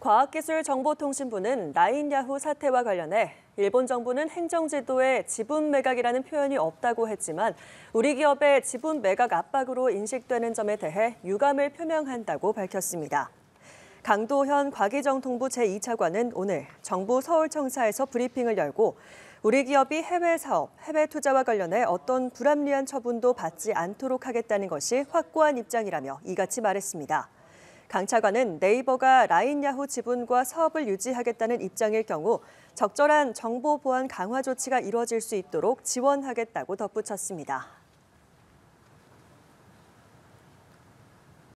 과학기술정보통신부는 라인야후 사태와 관련해 일본 정부는 행정제도에 지분 매각이라는 표현이 없다고 했지만 우리 기업의 지분 매각 압박으로 인식되는 점에 대해 유감을 표명한다고 밝혔습니다. 강도현 과기정통부 제2차관은 오늘 정부 서울청사에서 브리핑을 열고 우리 기업이 해외 사업, 해외 투자와 관련해 어떤 불합리한 처분도 받지 않도록 하겠다는 것이 확고한 입장이라며 이같이 말했습니다. 강 차관은 네이버가 라인 야후 지분과 사업을 유지하겠다는 입장일 경우 적절한 정보 보안 강화 조치가 이뤄질 수 있도록 지원하겠다고 덧붙였습니다.